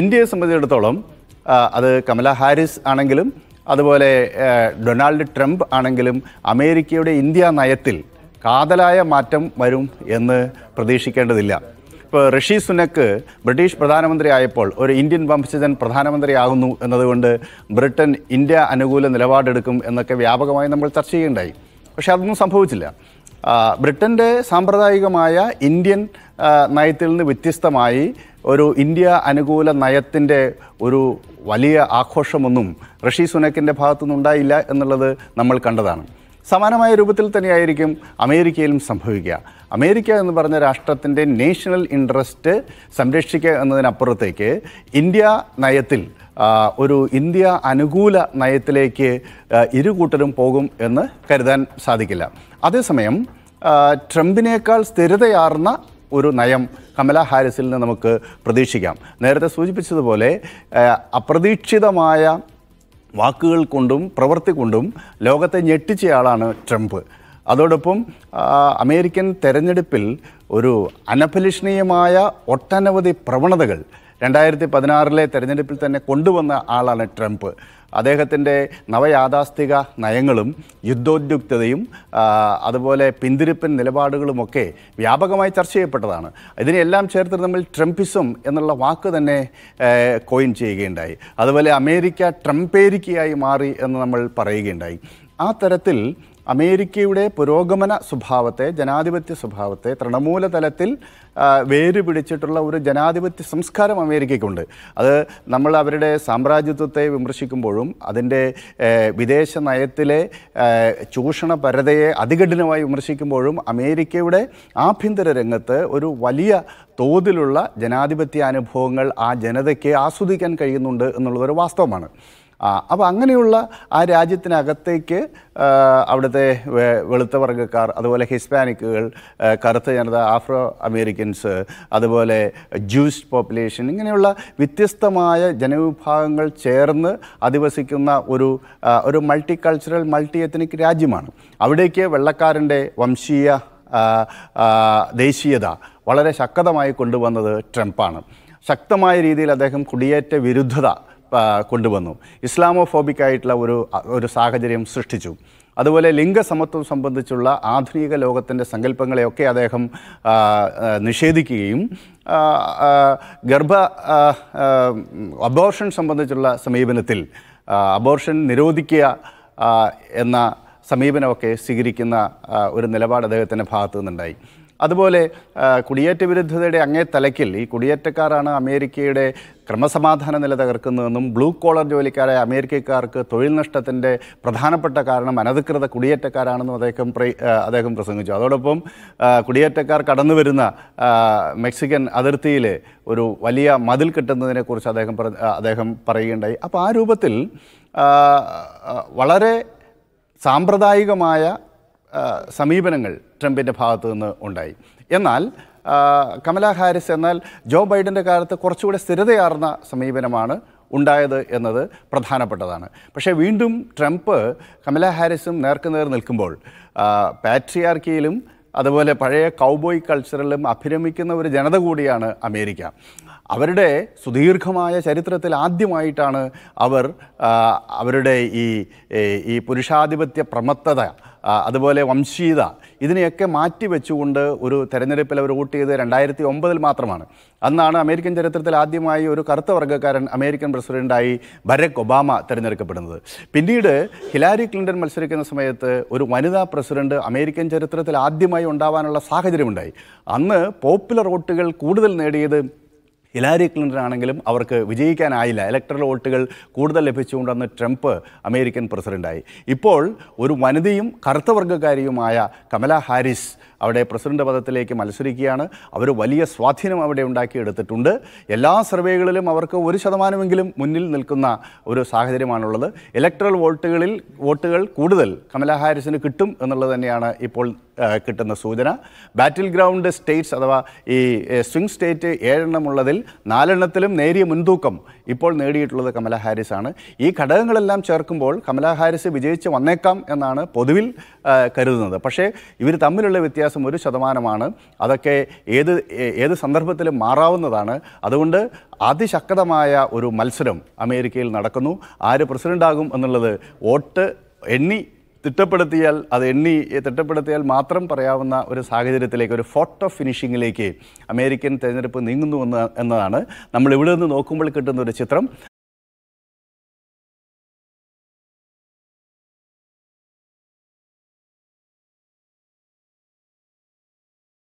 ഇന്ത്യയെ സംബന്ധിച്ചിടത്തോളം അത് കമല ഹാരിസ് ആണെങ്കിലും അതുപോലെ ഡൊണാൾഡ് ട്രംപ് ആണെങ്കിലും അമേരിക്കയുടെ ഇന്ത്യ നയത്തിൽ കാതലായ മാറ്റം വരും എന്ന് പ്രതീക്ഷിക്കേണ്ടതില്ല ഇപ്പോൾ ഋഷി സുനക്ക് ബ്രിട്ടീഷ് പ്രധാനമന്ത്രി ആയപ്പോൾ ഒരു ഇന്ത്യൻ വംശജൻ പ്രധാനമന്ത്രിയാകുന്നു എന്നതുകൊണ്ട് ബ്രിട്ടൻ ഇന്ത്യ അനുകൂല നിലപാടെടുക്കും എന്നൊക്കെ വ്യാപകമായി നമ്മൾ ചർച്ച ചെയ്യുകയുണ്ടായി പക്ഷേ അതൊന്നും സംഭവിച്ചില്ല ബ്രിട്ടൻ്റെ സാമ്പ്രദായികമായ ഇന്ത്യൻ നയത്തിൽ നിന്ന് വ്യത്യസ്തമായി ഒരു ഇന്ത്യ അനുകൂല നയത്തിൻ്റെ ഒരു വലിയ ആഘോഷമൊന്നും ഋഷി സുനക്കിൻ്റെ ഉണ്ടായില്ല എന്നുള്ളത് നമ്മൾ കണ്ടതാണ് സമാനമായ രൂപത്തിൽ തന്നെയായിരിക്കും അമേരിക്കയിലും സംഭവിക്കുക അമേരിക്ക എന്ന് പറഞ്ഞ രാഷ്ട്രത്തിൻ്റെ നേഷണൽ ഇൻട്രസ്റ്റ് സംരക്ഷിക്കുക എന്നതിനപ്പുറത്തേക്ക് ഇന്ത്യ നയത്തിൽ ഒരു ഇന്ത്യ അനുകൂല നയത്തിലേക്ക് ഇരു കൂട്ടരും പോകും എന്ന് കരുതാൻ സാധിക്കില്ല അതേസമയം ട്രംപിനേക്കാൾ സ്ഥിരതയാർന്ന ഒരു നയം കമല ഹാരിസിൽ നിന്ന് നമുക്ക് പ്രതീക്ഷിക്കാം നേരത്തെ സൂചിപ്പിച്ചതുപോലെ അപ്രതീക്ഷിതമായ വാക്കുകൾ കൊണ്ടും പ്രവൃത്തി കൊണ്ടും ലോകത്തെ ഞെട്ടിച്ചയാളാണ് ട്രംപ് അതോടൊപ്പം അമേരിക്കൻ തെരഞ്ഞെടുപ്പിൽ ഒരു അനഭലഷണീയമായ ഒട്ടനവധി പ്രവണതകൾ രണ്ടായിരത്തി പതിനാറിലെ തെരഞ്ഞെടുപ്പിൽ തന്നെ കൊണ്ടുവന്ന ആളാണ് ട്രംപ് അദ്ദേഹത്തിൻ്റെ നവയാഥാസ്ഥിക നയങ്ങളും യുദ്ധോദ്യുക്തതയും അതുപോലെ പിന്തിരിപ്പൻ നിലപാടുകളുമൊക്കെ വ്യാപകമായി ചർച്ച ചെയ്യപ്പെട്ടതാണ് ഇതിനെല്ലാം ചേർത്ത് നമ്മൾ ട്രംപിസം എന്നുള്ള വാക്ക് തന്നെ കോയിൻ ചെയ്യുകയുണ്ടായി അതുപോലെ അമേരിക്ക ട്രംപേരിക്കയായി മാറി എന്ന് നമ്മൾ പറയുകയുണ്ടായി ആ തരത്തിൽ അമേരിക്കയുടെ പുരോഗമന സ്വഭാവത്തെ ജനാധിപത്യ സ്വഭാവത്തെ തൃണമൂല തലത്തിൽ വേര് പിടിച്ചിട്ടുള്ള ഒരു ജനാധിപത്യ സംസ്കാരം അമേരിക്കയ്ക്കുണ്ട് അത് നമ്മൾ അവരുടെ സാമ്രാജ്യത്വത്തെ വിമർശിക്കുമ്പോഴും അതിൻ്റെ വിദേശ നയത്തിലെ ചൂഷണപരതയെ അതികഠിനമായി വിമർശിക്കുമ്പോഴും അമേരിക്കയുടെ ആഭ്യന്തര രംഗത്ത് ഒരു വലിയ തോതിലുള്ള ജനാധിപത്യ അനുഭവങ്ങൾ ആ ജനതയ്ക്ക് ആസ്വദിക്കാൻ കഴിയുന്നുണ്ട് എന്നുള്ളതൊരു വാസ്തവമാണ് ആ അപ്പോൾ അങ്ങനെയുള്ള ആ രാജ്യത്തിനകത്തേക്ക് അവിടുത്തെ വെളുത്ത വർഗ്ഗക്കാർ അതുപോലെ ഹിസ്പാനിക്കുകൾ കറുത്ത ജനത ആഫ്രോ അമേരിക്കൻസ് അതുപോലെ ജ്യൂസ് പോപ്പുലേഷൻ ഇങ്ങനെയുള്ള വ്യത്യസ്തമായ ജനവിഭാഗങ്ങൾ ചേർന്ന് അധിവസിക്കുന്ന ഒരു ഒരു മൾട്ടി കൾച്ചറൽ മൾട്ടി എത്നിക് രാജ്യമാണ് അവിടേക്ക് വെള്ളക്കാരൻ്റെ വംശീയ ദേശീയത വളരെ ശക്തമായി കൊണ്ടുവന്നത് ട്രംപാണ് ശക്തമായ രീതിയിൽ അദ്ദേഹം കുടിയേറ്റ വിരുദ്ധത കൊണ്ടുവന്നു ഇസ്ലാമോഫോബിക് ആയിട്ടുള്ള ഒരു ഒരു സാഹചര്യം സൃഷ്ടിച്ചു അതുപോലെ ലിംഗസമത്വം സംബന്ധിച്ചുള്ള ആധുനിക ലോകത്തിൻ്റെ സങ്കല്പങ്ങളെയൊക്കെ അദ്ദേഹം നിഷേധിക്കുകയും ഗർഭ അബോർഷൻ സംബന്ധിച്ചുള്ള സമീപനത്തിൽ അബോർഷൻ നിരോധിക്കുക എന്ന സമീപനമൊക്കെ സ്വീകരിക്കുന്ന ഒരു നിലപാട് അദ്ദേഹത്തിൻ്റെ ഭാഗത്തു നിന്നുണ്ടായി അതുപോലെ കുടിയേറ്റ വിരുദ്ധതയുടെ അങ്ങേ തലക്കിൽ ഈ കുടിയേറ്റക്കാരാണ് അമേരിക്കയുടെ ക്രമസമാധാന നില തകർക്കുന്നതെന്നും ബ്ലൂ കോളർ ജോലിക്കാരെ അമേരിക്കക്കാർക്ക് തൊഴിൽ നഷ്ടത്തിൻ്റെ പ്രധാനപ്പെട്ട കാരണം അനധികൃത കുടിയേറ്റക്കാരാണെന്നും അദ്ദേഹം അദ്ദേഹം പ്രസംഗിച്ചു അതോടൊപ്പം കുടിയേറ്റക്കാർ കടന്നു വരുന്ന മെക്സിക്കൻ അതിർത്തിയിൽ ഒരു വലിയ മതിൽ കിട്ടുന്നതിനെക്കുറിച്ച് അദ്ദേഹം അദ്ദേഹം പറയുകയുണ്ടായി അപ്പോൾ ആ രൂപത്തിൽ വളരെ സാമ്പ്രദായികമായ സമീപനങ്ങൾ ട്രംപിൻ്റെ ഭാഗത്തു നിന്ന് ഉണ്ടായി എന്നാൽ കമലാ ഹാരിസ് എന്നാൽ ജോ ബൈഡൻ്റെ കാലത്ത് കുറച്ചുകൂടെ സ്ഥിരതയാർന്ന സമീപനമാണ് ഉണ്ടായത് എന്നത് പ്രധാനപ്പെട്ടതാണ് പക്ഷേ വീണ്ടും ട്രംപ് കമലാ ഹാരിസും നേർക്കുനേർ നിൽക്കുമ്പോൾ പാട്രിയാർക്കിയിലും അതുപോലെ പഴയ കൗബോയ് കൾച്ചറിലും അഭിരമിക്കുന്ന ഒരു ജനത കൂടിയാണ് അമേരിക്ക അവരുടെ സുദീർഘമായ ചരിത്രത്തിൽ ആദ്യമായിട്ടാണ് അവർ അവരുടെ ഈ ഈ പുരുഷാധിപത്യ പ്രമത്തത അതുപോലെ വംശീയത ഇതിനെയൊക്കെ മാറ്റി വെച്ചുകൊണ്ട് ഒരു തെരഞ്ഞെടുപ്പിൽ അവർ വോട്ട് ചെയ്ത് രണ്ടായിരത്തി ഒമ്പതിൽ മാത്രമാണ് അന്നാണ് അമേരിക്കൻ ചരിത്രത്തിൽ ആദ്യമായി ഒരു കറുത്ത വർഗ്ഗക്കാരൻ അമേരിക്കൻ പ്രസിഡൻ്റായി ബരക് ഒബാമ തിരഞ്ഞെടുക്കപ്പെടുന്നത് പിന്നീട് ഹിലാരി ക്ലിൻ്റൺ മത്സരിക്കുന്ന സമയത്ത് ഒരു വനിതാ പ്രസിഡന്റ് അമേരിക്കൻ ചരിത്രത്തിൽ ആദ്യമായി ഉണ്ടാവാനുള്ള സാഹചര്യമുണ്ടായി അന്ന് പോപ്പുലർ വോട്ടുകൾ കൂടുതൽ നേടിയത് ഹിലാരി ക്ലിൻ്റൺ ആണെങ്കിലും അവർക്ക് വിജയിക്കാനായില്ല ഇലക്ട്രൽ വോട്ടുകൾ കൂടുതൽ ലഭിച്ചുകൊണ്ട് ട്രംപ് അമേരിക്കൻ പ്രസിഡൻ്റായി ഇപ്പോൾ ഒരു വനിതയും വർഗ്ഗക്കാരിയുമായ കമല ഹാരിസ് അവിടെ പ്രസിഡന്റ് പദത്തിലേക്ക് മത്സരിക്കുകയാണ് അവർ വലിയ സ്വാധീനം അവിടെ ഉണ്ടാക്കിയെടുത്തിട്ടുണ്ട് എല്ലാ സർവേകളിലും അവർക്ക് ഒരു ശതമാനമെങ്കിലും മുന്നിൽ നിൽക്കുന്ന ഒരു സാഹചര്യമാണുള്ളത് ഇലക്ട്രൽ വോട്ടുകളിൽ വോട്ടുകൾ കൂടുതൽ കമല ഹാരിസിന് കിട്ടും എന്നുള്ളത് തന്നെയാണ് ഇപ്പോൾ കിട്ടുന്ന സൂചന ബാറ്റിൽ ഗ്രൗണ്ട് സ്റ്റേറ്റ്സ് അഥവാ ഈ സ്വിംഗ് സ്റ്റേറ്റ് ഏഴെണ്ണമുള്ളതിൽ നാലെണ്ണത്തിലും നേരിയ മുൻതൂക്കം ഇപ്പോൾ നേടിയിട്ടുള്ളത് കമല ഹാരിസ് ആണ് ഈ ഘടകങ്ങളെല്ലാം ചേർക്കുമ്പോൾ കമല ഹാരിസ് വിജയിച്ച് വന്നേക്കാം എന്നാണ് പൊതുവിൽ കരുതുന്നത് പക്ഷേ ഇവർ തമ്മിലുള്ള വ്യത്യാസം ഒരു ശതമാനമാണ് അതൊക്കെ ഏത് ഏത് സന്ദർഭത്തിലും മാറാവുന്നതാണ് അതുകൊണ്ട് അതിശക്തമായ ഒരു മത്സരം അമേരിക്കയിൽ നടക്കുന്നു ആര് ആകും എന്നുള്ളത് വോട്ട് എണ്ണി തിട്ടപ്പെടുത്തിയാൽ അത് എണ്ണി തിട്ടപ്പെടുത്തിയാൽ മാത്രം പറയാവുന്ന ഒരു സാഹചര്യത്തിലേക്ക് ഒരു ഫോട്ടോ ഫിനിഷിങ്ങിലേക്ക് അമേരിക്കൻ തെരഞ്ഞെടുപ്പ് നീങ്ങുന്നു എന്ന് എന്നതാണ് നമ്മൾ ഇവിടെ നിന്ന് നോക്കുമ്പോൾ കിട്ടുന്ന ഒരു ചിത്രം